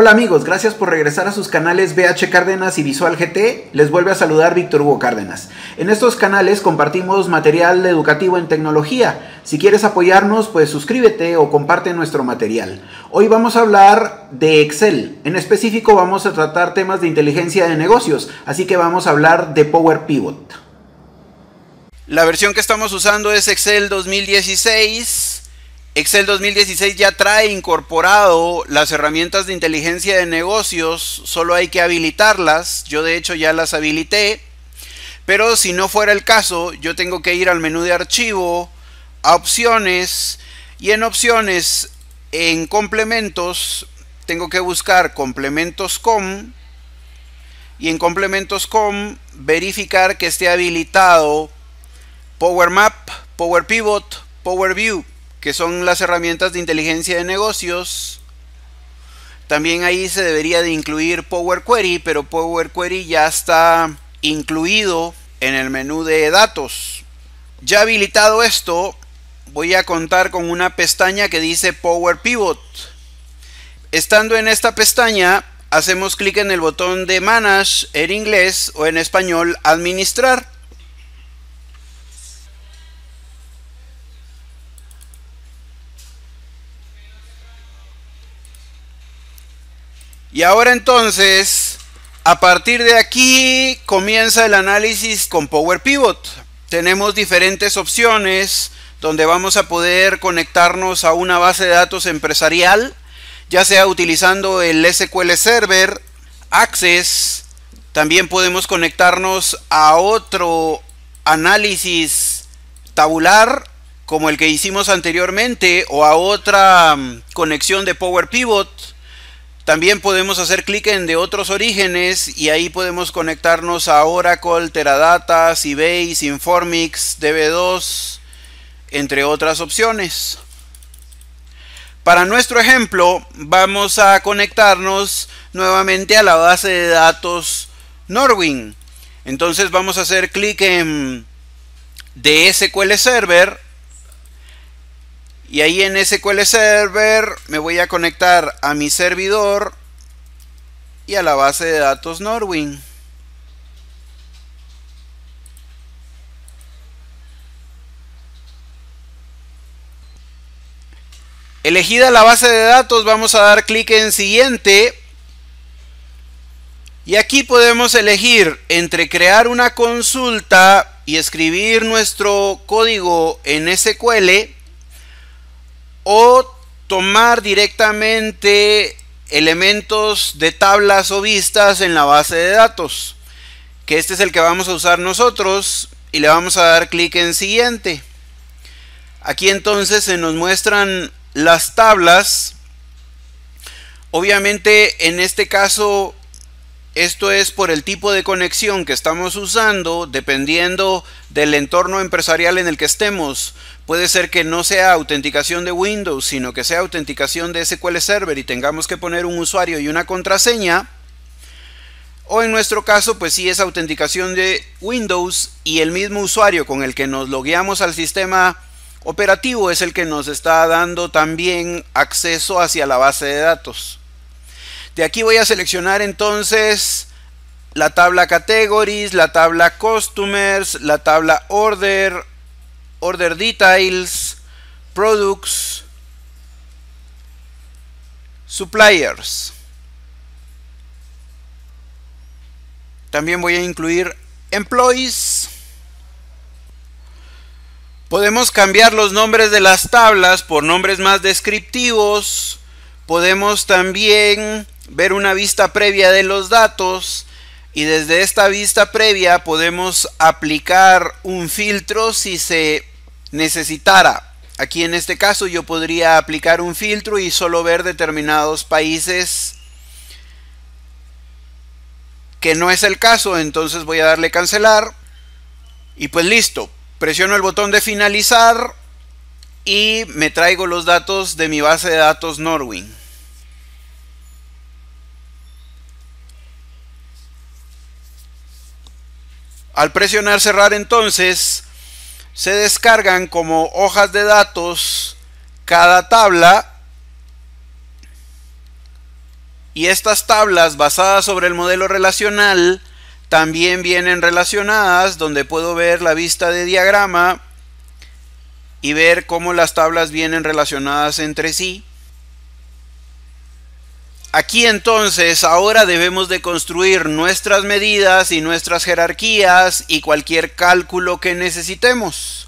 Hola amigos, gracias por regresar a sus canales BH Cárdenas y Visual GT. Les vuelve a saludar Víctor Hugo Cárdenas. En estos canales compartimos material educativo en tecnología. Si quieres apoyarnos, pues suscríbete o comparte nuestro material. Hoy vamos a hablar de Excel. En específico vamos a tratar temas de inteligencia de negocios, así que vamos a hablar de Power Pivot. La versión que estamos usando es Excel 2016 Excel 2016 ya trae incorporado las herramientas de inteligencia de negocios, solo hay que habilitarlas, yo de hecho ya las habilité, pero si no fuera el caso, yo tengo que ir al menú de archivo, a opciones, y en opciones, en complementos, tengo que buscar complementos com, y en complementos com, verificar que esté habilitado Power Map, Power Pivot, Power View que son las herramientas de inteligencia de negocios. También ahí se debería de incluir Power Query, pero Power Query ya está incluido en el menú de datos. Ya habilitado esto, voy a contar con una pestaña que dice Power Pivot. Estando en esta pestaña, hacemos clic en el botón de Manage en inglés o en español Administrar. Y ahora entonces, a partir de aquí comienza el análisis con Power Pivot. Tenemos diferentes opciones donde vamos a poder conectarnos a una base de datos empresarial, ya sea utilizando el SQL Server, Access, también podemos conectarnos a otro análisis tabular como el que hicimos anteriormente o a otra mm, conexión de Power Pivot también podemos hacer clic en de otros orígenes y ahí podemos conectarnos a Oracle, Teradata, Sybase, Informix, DB2, entre otras opciones. Para nuestro ejemplo vamos a conectarnos nuevamente a la base de datos Norwin. Entonces vamos a hacer clic en de Server y ahí en SQL Server me voy a conectar a mi servidor y a la base de datos Norwin. Elegida la base de datos, vamos a dar clic en siguiente. Y aquí podemos elegir entre crear una consulta y escribir nuestro código en SQL o tomar directamente elementos de tablas o vistas en la base de datos que este es el que vamos a usar nosotros y le vamos a dar clic en siguiente aquí entonces se nos muestran las tablas obviamente en este caso esto es por el tipo de conexión que estamos usando, dependiendo del entorno empresarial en el que estemos. Puede ser que no sea autenticación de Windows, sino que sea autenticación de SQL Server y tengamos que poner un usuario y una contraseña. O en nuestro caso, pues sí es autenticación de Windows y el mismo usuario con el que nos logueamos al sistema operativo es el que nos está dando también acceso hacia la base de datos. De aquí voy a seleccionar entonces la tabla categories, la tabla customers, la tabla order, order details, products, suppliers. También voy a incluir employees. Podemos cambiar los nombres de las tablas por nombres más descriptivos. Podemos también ver una vista previa de los datos y desde esta vista previa podemos aplicar un filtro si se necesitara. Aquí en este caso yo podría aplicar un filtro y solo ver determinados países que no es el caso, entonces voy a darle cancelar y pues listo, presiono el botón de finalizar y me traigo los datos de mi base de datos Norwin. Al presionar cerrar entonces, se descargan como hojas de datos cada tabla y estas tablas basadas sobre el modelo relacional también vienen relacionadas donde puedo ver la vista de diagrama y ver cómo las tablas vienen relacionadas entre sí. Aquí entonces ahora debemos de construir nuestras medidas y nuestras jerarquías y cualquier cálculo que necesitemos.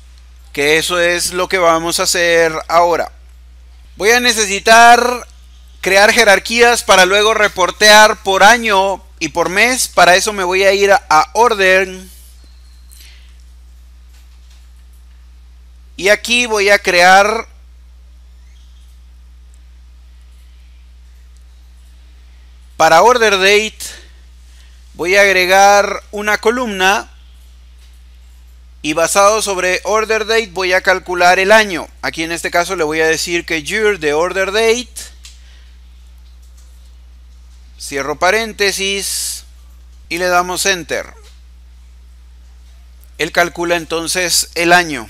Que eso es lo que vamos a hacer ahora. Voy a necesitar crear jerarquías para luego reportear por año y por mes. Para eso me voy a ir a, orden. Y aquí voy a crear Para order date voy a agregar una columna y basado sobre order date voy a calcular el año. Aquí en este caso le voy a decir que year de order date cierro paréntesis y le damos enter. Él calcula entonces el año.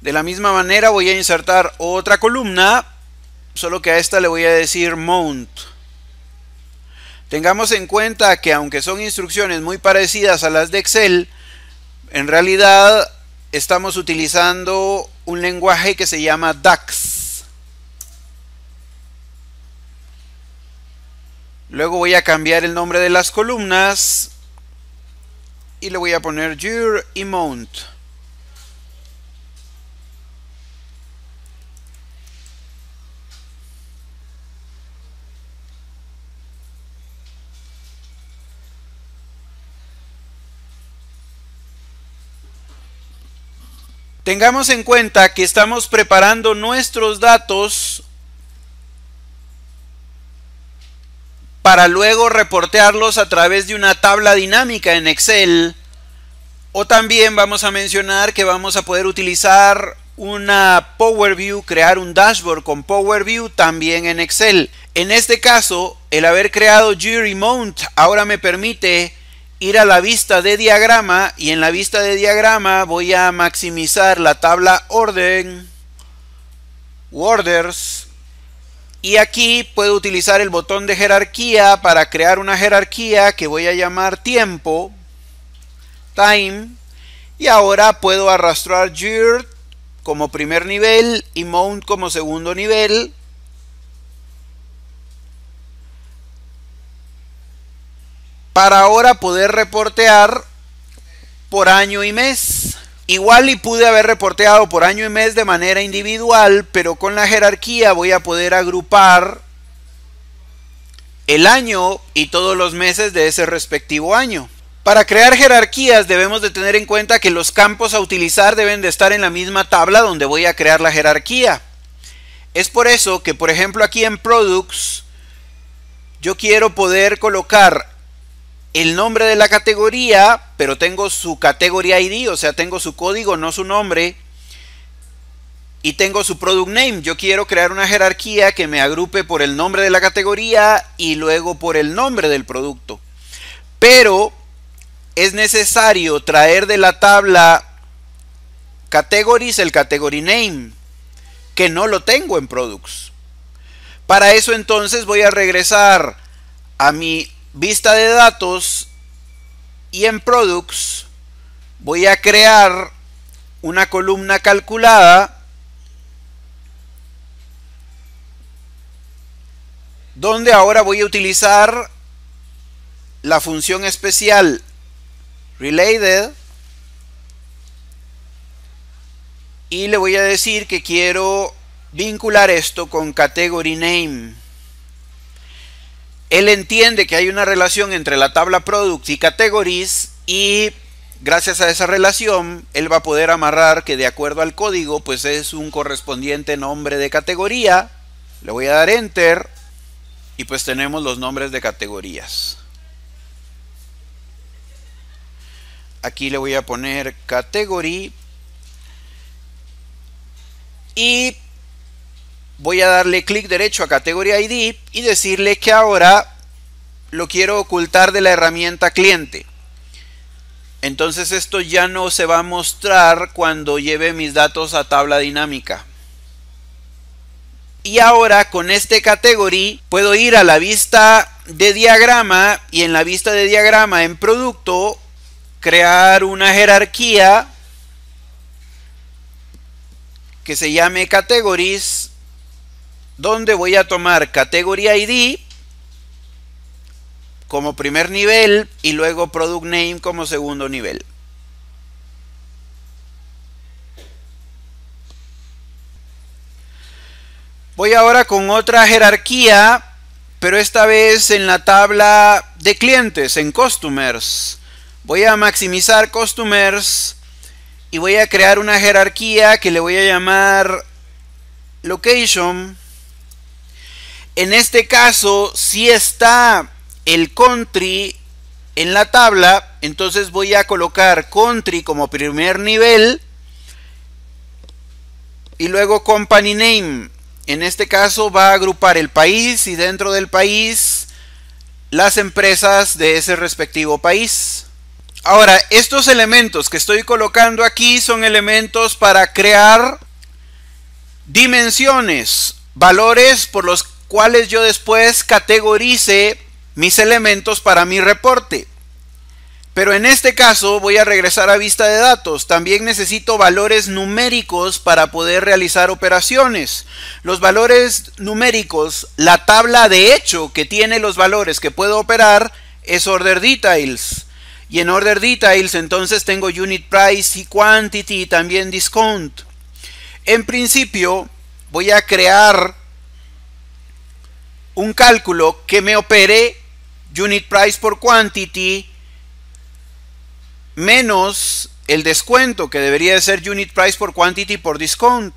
De la misma manera voy a insertar otra columna solo que a esta le voy a decir mount. Tengamos en cuenta que aunque son instrucciones muy parecidas a las de Excel, en realidad estamos utilizando un lenguaje que se llama DAX. Luego voy a cambiar el nombre de las columnas y le voy a poner year y mount. Tengamos en cuenta que estamos preparando nuestros datos para luego reportearlos a través de una tabla dinámica en Excel o también vamos a mencionar que vamos a poder utilizar una Power crear un dashboard con Power View también en Excel. En este caso, el haber creado g ahora me permite ir a la vista de diagrama y en la vista de diagrama voy a maximizar la tabla orden orders y aquí puedo utilizar el botón de jerarquía para crear una jerarquía que voy a llamar tiempo time y ahora puedo arrastrar year como primer nivel y mount como segundo nivel para ahora poder reportear por año y mes. Igual y pude haber reporteado por año y mes de manera individual, pero con la jerarquía voy a poder agrupar el año y todos los meses de ese respectivo año. Para crear jerarquías debemos de tener en cuenta que los campos a utilizar deben de estar en la misma tabla donde voy a crear la jerarquía. Es por eso que, por ejemplo, aquí en Products, yo quiero poder colocar el nombre de la categoría, pero tengo su categoría ID, o sea, tengo su código, no su nombre. Y tengo su product name. Yo quiero crear una jerarquía que me agrupe por el nombre de la categoría y luego por el nombre del producto. Pero es necesario traer de la tabla categories el category name, que no lo tengo en products. Para eso entonces voy a regresar a mi vista de datos y en products voy a crear una columna calculada donde ahora voy a utilizar la función especial related y le voy a decir que quiero vincular esto con category name él entiende que hay una relación entre la tabla product y categories y gracias a esa relación él va a poder amarrar que de acuerdo al código pues es un correspondiente nombre de categoría. Le voy a dar enter y pues tenemos los nombres de categorías. Aquí le voy a poner category y voy a darle clic derecho a categoría ID y decirle que ahora lo quiero ocultar de la herramienta cliente. Entonces esto ya no se va a mostrar cuando lleve mis datos a tabla dinámica. Y ahora con este category puedo ir a la vista de diagrama y en la vista de diagrama en producto crear una jerarquía que se llame categories donde voy a tomar categoría ID como primer nivel y luego product name como segundo nivel. Voy ahora con otra jerarquía, pero esta vez en la tabla de clientes, en customers. Voy a maximizar customers y voy a crear una jerarquía que le voy a llamar location en este caso, si está el country en la tabla, entonces voy a colocar country como primer nivel y luego company name. En este caso va a agrupar el país y dentro del país las empresas de ese respectivo país. Ahora, estos elementos que estoy colocando aquí son elementos para crear dimensiones, valores por los que cuales yo después categorice mis elementos para mi reporte. Pero en este caso voy a regresar a vista de datos. También necesito valores numéricos para poder realizar operaciones. Los valores numéricos, la tabla de hecho que tiene los valores que puedo operar es Order Details. Y en Order Details entonces tengo Unit Price y Quantity y también Discount. En principio voy a crear un cálculo que me opere unit price por quantity menos el descuento que debería de ser unit price por quantity por discount.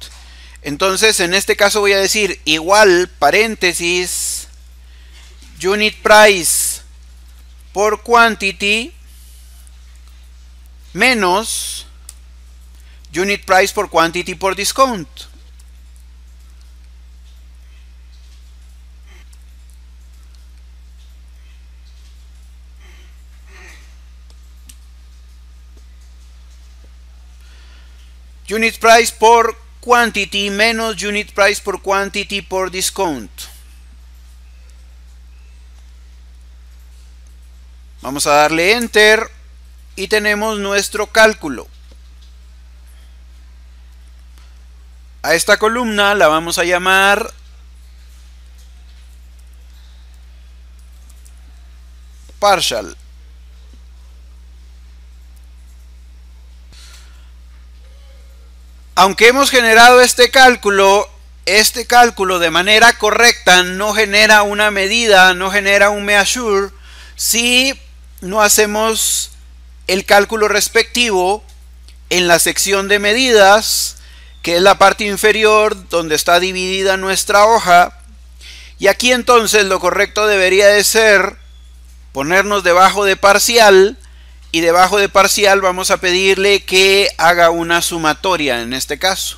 Entonces en este caso voy a decir igual paréntesis unit price por quantity menos unit price por quantity por discount. Unit price por quantity menos unit price por quantity por discount. Vamos a darle enter y tenemos nuestro cálculo. A esta columna la vamos a llamar partial. Aunque hemos generado este cálculo, este cálculo de manera correcta no genera una medida, no genera un measure, si no hacemos el cálculo respectivo en la sección de medidas, que es la parte inferior donde está dividida nuestra hoja. Y aquí entonces lo correcto debería de ser ponernos debajo de parcial y debajo de parcial vamos a pedirle que haga una sumatoria en este caso.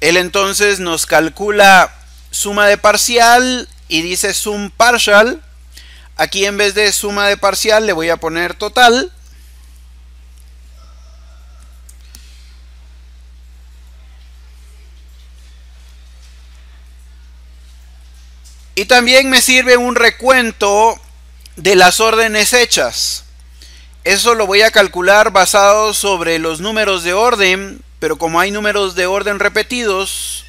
Él entonces nos calcula suma de parcial y dice sum partial. Aquí en vez de suma de parcial le voy a poner total. Y también me sirve un recuento de las órdenes hechas. Eso lo voy a calcular basado sobre los números de orden, pero como hay números de orden repetidos,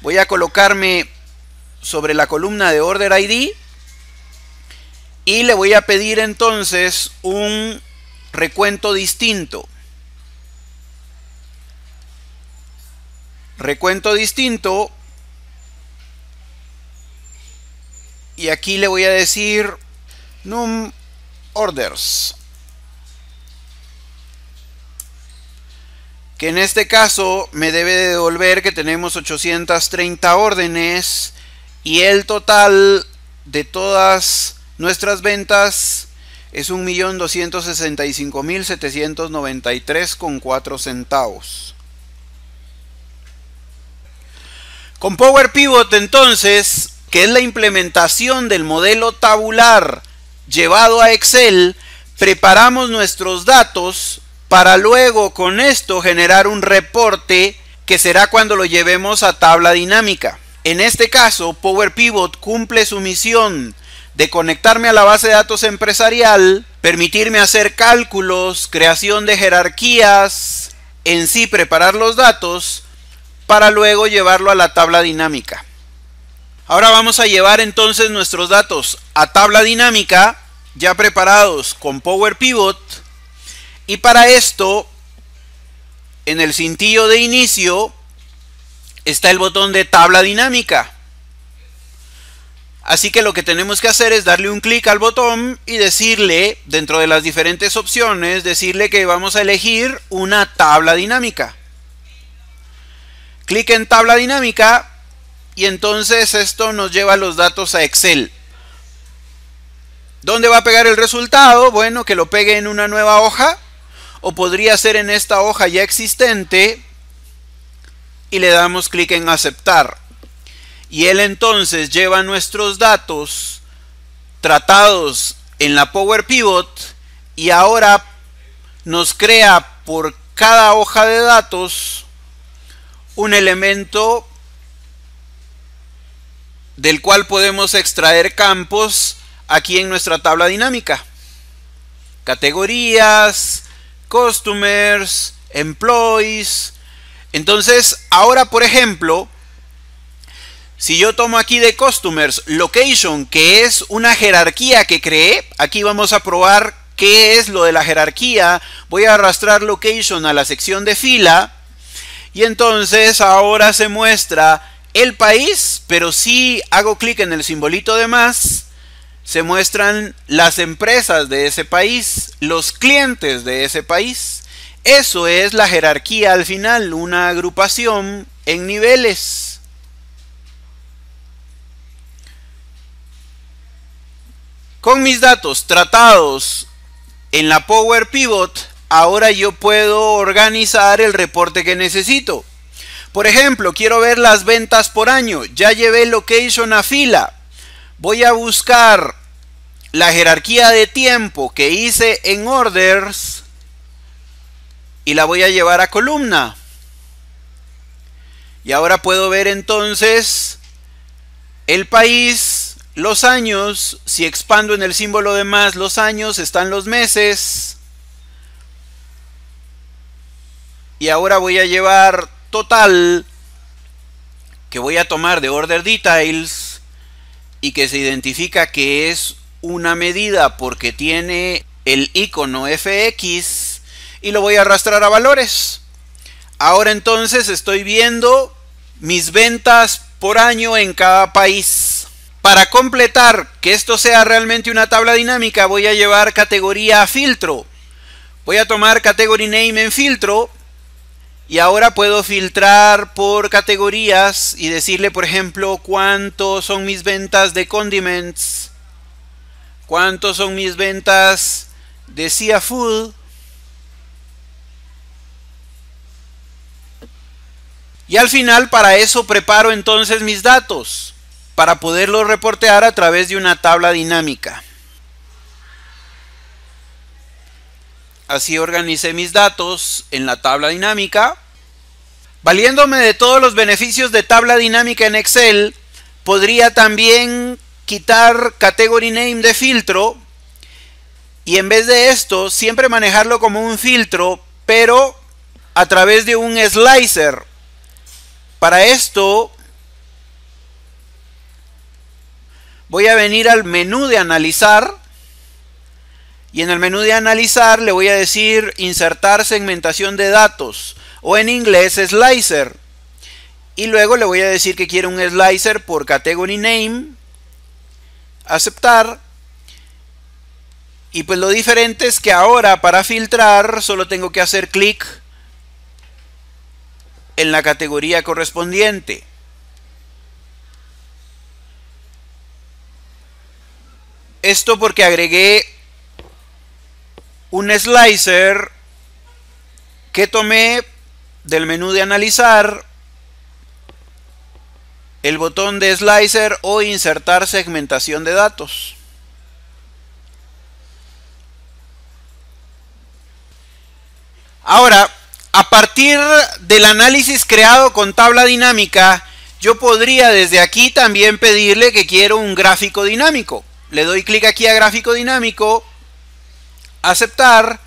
voy a colocarme sobre la columna de Order ID y le voy a pedir entonces un recuento distinto. Recuento distinto y aquí le voy a decir num orders que en este caso me debe devolver que tenemos 830 órdenes y el total de todas nuestras ventas es 1.265.793,4 centavos. Con Power Pivot entonces que es la implementación del modelo tabular llevado a Excel, preparamos nuestros datos para luego con esto generar un reporte que será cuando lo llevemos a tabla dinámica. En este caso, Power Pivot cumple su misión de conectarme a la base de datos empresarial, permitirme hacer cálculos, creación de jerarquías, en sí preparar los datos, para luego llevarlo a la tabla dinámica. Ahora vamos a llevar entonces nuestros datos a tabla dinámica, ya preparados con Power Pivot. Y para esto, en el cintillo de inicio, está el botón de tabla dinámica. Así que lo que tenemos que hacer es darle un clic al botón y decirle, dentro de las diferentes opciones, decirle que vamos a elegir una tabla dinámica. Clic en tabla dinámica y entonces esto nos lleva los datos a Excel. ¿Dónde va a pegar el resultado? Bueno, que lo pegue en una nueva hoja o podría ser en esta hoja ya existente y le damos clic en aceptar. Y él entonces lleva nuestros datos tratados en la Power Pivot y ahora nos crea por cada hoja de datos un elemento del cual podemos extraer campos aquí en nuestra tabla dinámica. Categorías, customers, employees. Entonces, ahora por ejemplo, si yo tomo aquí de customers location, que es una jerarquía que creé, aquí vamos a probar qué es lo de la jerarquía. Voy a arrastrar location a la sección de fila y entonces ahora se muestra el país, pero si hago clic en el simbolito de más, se muestran las empresas de ese país, los clientes de ese país. Eso es la jerarquía al final, una agrupación en niveles. Con mis datos tratados en la Power Pivot, ahora yo puedo organizar el reporte que necesito. Por ejemplo, quiero ver las ventas por año. Ya llevé location a fila. Voy a buscar la jerarquía de tiempo que hice en orders y la voy a llevar a columna. Y ahora puedo ver entonces el país, los años, si expando en el símbolo de más los años, están los meses. Y ahora voy a llevar total que voy a tomar de order details y que se identifica que es una medida porque tiene el icono fx y lo voy a arrastrar a valores. Ahora entonces estoy viendo mis ventas por año en cada país. Para completar que esto sea realmente una tabla dinámica voy a llevar categoría a filtro. Voy a tomar category name en filtro y ahora puedo filtrar por categorías y decirle, por ejemplo, cuánto son mis ventas de condiments, cuánto son mis ventas de Seafood. Y al final para eso preparo entonces mis datos, para poderlos reportear a través de una tabla dinámica. Así organicé mis datos en la tabla dinámica. Valiéndome de todos los beneficios de tabla dinámica en Excel, podría también quitar category name de filtro y en vez de esto siempre manejarlo como un filtro, pero a través de un slicer. Para esto voy a venir al menú de analizar y en el menú de analizar le voy a decir insertar segmentación de datos o en inglés slicer. Y luego le voy a decir que quiero un slicer por category name. Aceptar. Y pues lo diferente es que ahora para filtrar solo tengo que hacer clic en la categoría correspondiente. Esto porque agregué un slicer que tomé del menú de analizar el botón de slicer o insertar segmentación de datos. Ahora, a partir del análisis creado con tabla dinámica, yo podría desde aquí también pedirle que quiero un gráfico dinámico. Le doy clic aquí a gráfico dinámico aceptar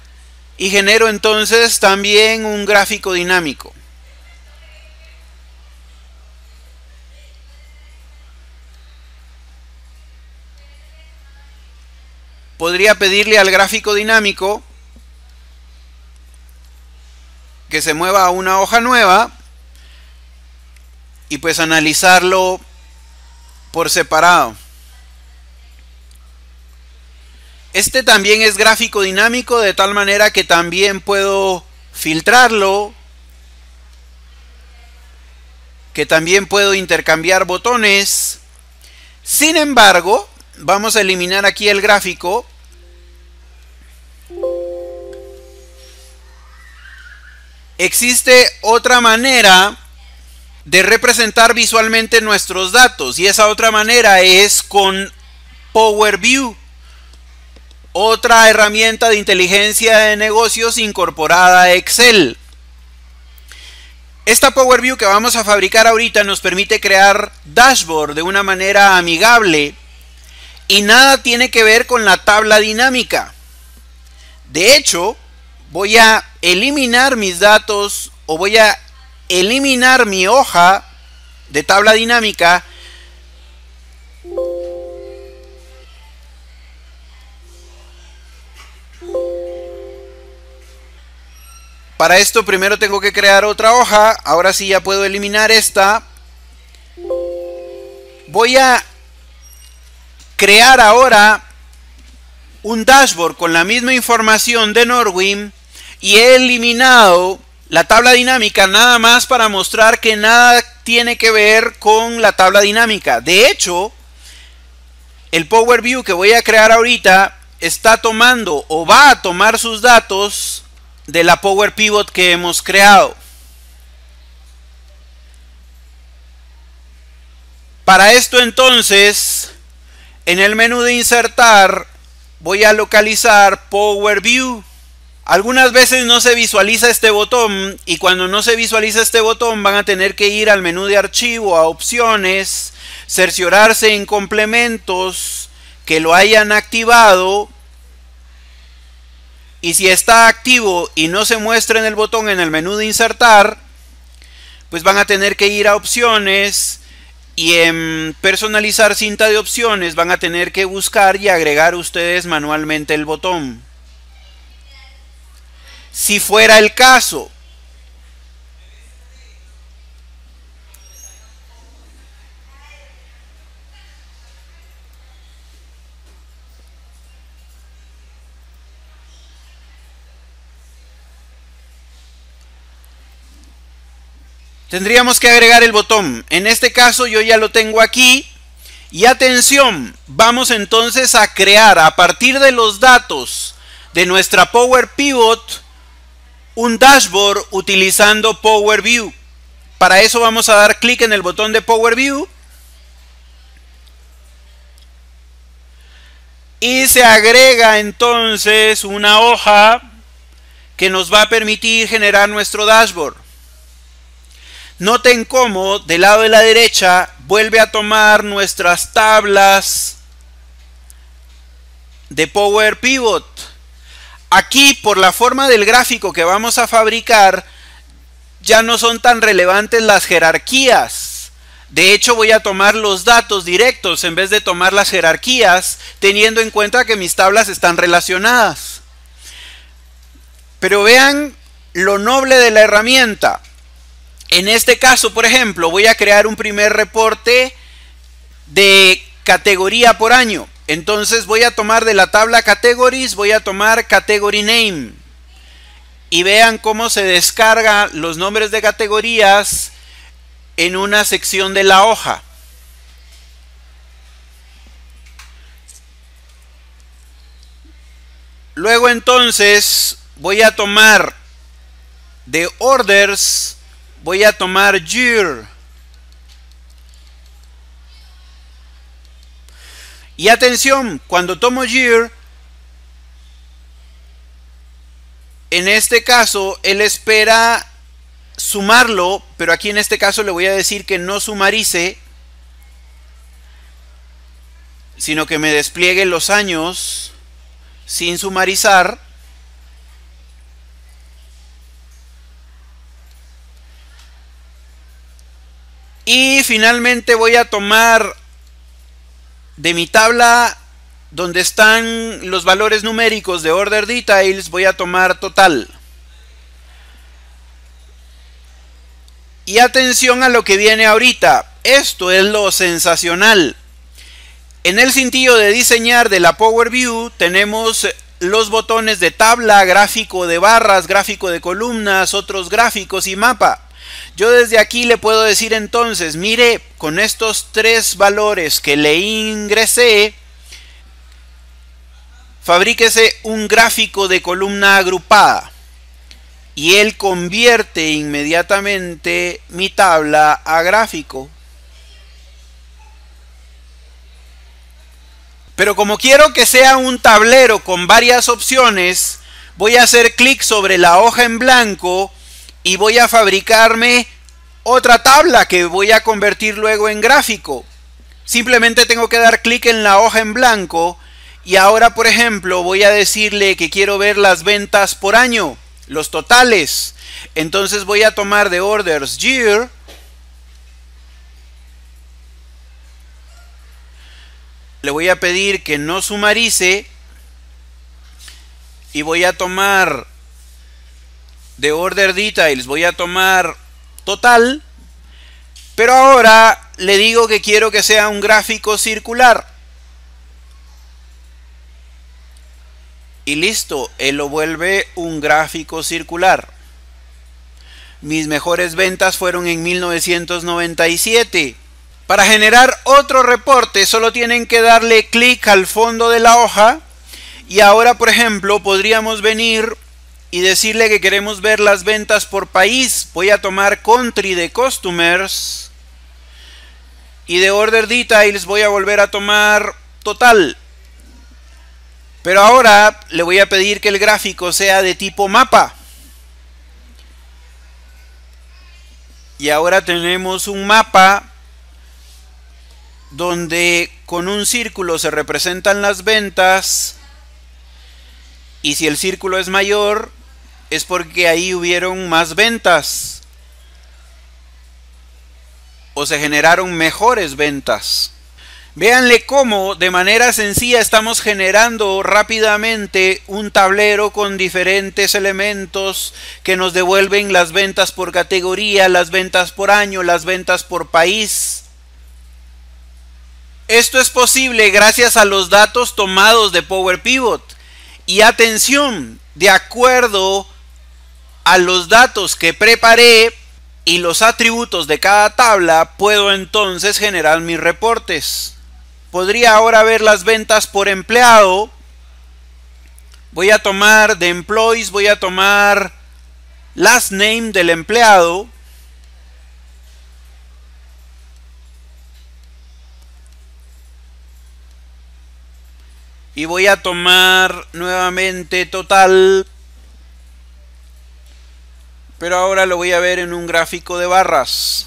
y genero entonces también un gráfico dinámico. Podría pedirle al gráfico dinámico que se mueva a una hoja nueva y pues analizarlo por separado. Este también es gráfico dinámico de tal manera que también puedo filtrarlo, que también puedo intercambiar botones. Sin embargo, vamos a eliminar aquí el gráfico. Existe otra manera de representar visualmente nuestros datos y esa otra manera es con Power View. Otra herramienta de inteligencia de negocios incorporada a Excel. Esta Power View que vamos a fabricar ahorita nos permite crear dashboard de una manera amigable y nada tiene que ver con la tabla dinámica. De hecho, voy a eliminar mis datos o voy a eliminar mi hoja de tabla dinámica Para esto primero tengo que crear otra hoja. Ahora sí ya puedo eliminar esta. Voy a crear ahora un dashboard con la misma información de Norwin y he eliminado la tabla dinámica nada más para mostrar que nada tiene que ver con la tabla dinámica. De hecho, el Power View que voy a crear ahorita está tomando o va a tomar sus datos de la Power Pivot que hemos creado. Para esto entonces, en el menú de insertar, voy a localizar Power View. Algunas veces no se visualiza este botón y cuando no se visualiza este botón van a tener que ir al menú de archivo, a opciones, cerciorarse en complementos que lo hayan activado y si está activo y no se muestra en el botón en el menú de insertar, pues van a tener que ir a opciones y en personalizar cinta de opciones van a tener que buscar y agregar ustedes manualmente el botón. Si fuera el caso tendríamos que agregar el botón. En este caso yo ya lo tengo aquí. Y atención, vamos entonces a crear a partir de los datos de nuestra Power Pivot un dashboard utilizando Power View. Para eso vamos a dar clic en el botón de Power View. Y se agrega entonces una hoja que nos va a permitir generar nuestro dashboard. Noten cómo del lado de la derecha vuelve a tomar nuestras tablas de Power Pivot. Aquí por la forma del gráfico que vamos a fabricar ya no son tan relevantes las jerarquías. De hecho voy a tomar los datos directos en vez de tomar las jerarquías teniendo en cuenta que mis tablas están relacionadas. Pero vean lo noble de la herramienta. En este caso, por ejemplo, voy a crear un primer reporte de categoría por año. Entonces voy a tomar de la tabla categories, voy a tomar category name. Y vean cómo se descargan los nombres de categorías en una sección de la hoja. Luego entonces voy a tomar de orders Voy a tomar year. Y atención, cuando tomo year, en este caso él espera sumarlo, pero aquí en este caso le voy a decir que no sumarice, sino que me despliegue los años sin sumarizar. Y finalmente voy a tomar de mi tabla donde están los valores numéricos de order details, voy a tomar total. Y atención a lo que viene ahorita. Esto es lo sensacional. En el cintillo de diseñar de la Power View tenemos los botones de tabla, gráfico de barras, gráfico de columnas, otros gráficos y mapa. Yo desde aquí le puedo decir entonces, mire, con estos tres valores que le ingresé, fabríquese un gráfico de columna agrupada y él convierte inmediatamente mi tabla a gráfico. Pero como quiero que sea un tablero con varias opciones, voy a hacer clic sobre la hoja en blanco y voy a fabricarme otra tabla que voy a convertir luego en gráfico. Simplemente tengo que dar clic en la hoja en blanco y ahora, por ejemplo, voy a decirle que quiero ver las ventas por año, los totales. Entonces voy a tomar de orders year le voy a pedir que no sumarice y voy a tomar de order details voy a tomar total. Pero ahora le digo que quiero que sea un gráfico circular. Y listo, él lo vuelve un gráfico circular. Mis mejores ventas fueron en 1997. Para generar otro reporte solo tienen que darle clic al fondo de la hoja. Y ahora, por ejemplo, podríamos venir y decirle que queremos ver las ventas por país. Voy a tomar country de customers y de order details voy a volver a tomar total. Pero ahora le voy a pedir que el gráfico sea de tipo mapa. Y ahora tenemos un mapa donde con un círculo se representan las ventas y si el círculo es mayor es porque ahí hubieron más ventas o se generaron mejores ventas. Véanle cómo de manera sencilla estamos generando rápidamente un tablero con diferentes elementos que nos devuelven las ventas por categoría, las ventas por año, las ventas por país. Esto es posible gracias a los datos tomados de Power Pivot. Y atención, de acuerdo a los datos que preparé y los atributos de cada tabla, puedo entonces generar mis reportes. Podría ahora ver las ventas por empleado. Voy a tomar de employees, voy a tomar last name del empleado. Y voy a tomar nuevamente total pero ahora lo voy a ver en un gráfico de barras.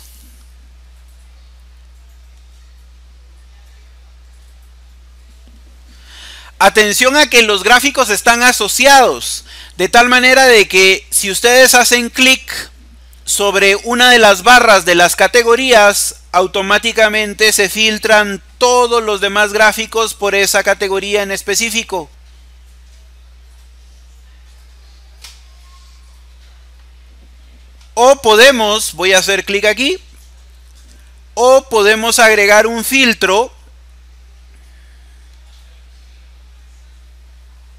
Atención a que los gráficos están asociados, de tal manera de que si ustedes hacen clic sobre una de las barras de las categorías, automáticamente se filtran todos los demás gráficos por esa categoría en específico. O podemos, voy a hacer clic aquí, o podemos agregar un filtro.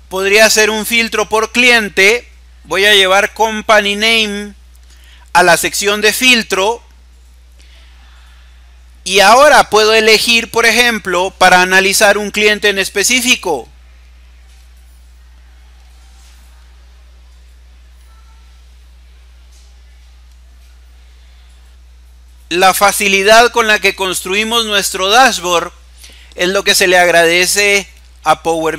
Podría ser un filtro por cliente. Voy a llevar company name a la sección de filtro. Y ahora puedo elegir, por ejemplo, para analizar un cliente en específico. la facilidad con la que construimos nuestro dashboard es lo que se le agradece a Power